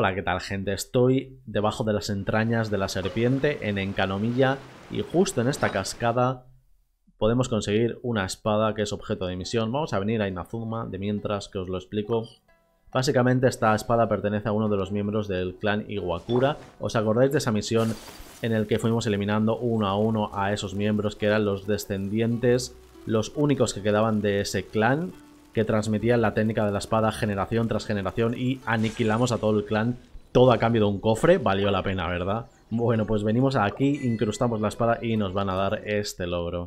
Hola, ¿qué tal gente? Estoy debajo de las entrañas de la serpiente en Encanomilla y justo en esta cascada podemos conseguir una espada que es objeto de misión. Vamos a venir a Inazuma de mientras que os lo explico. Básicamente esta espada pertenece a uno de los miembros del clan Iwakura. ¿Os acordáis de esa misión en la que fuimos eliminando uno a uno a esos miembros que eran los descendientes, los únicos que quedaban de ese clan? que transmitía la técnica de la espada generación tras generación y aniquilamos a todo el clan, todo a cambio de un cofre, valió la pena, ¿verdad? Bueno, pues venimos aquí, incrustamos la espada y nos van a dar este logro.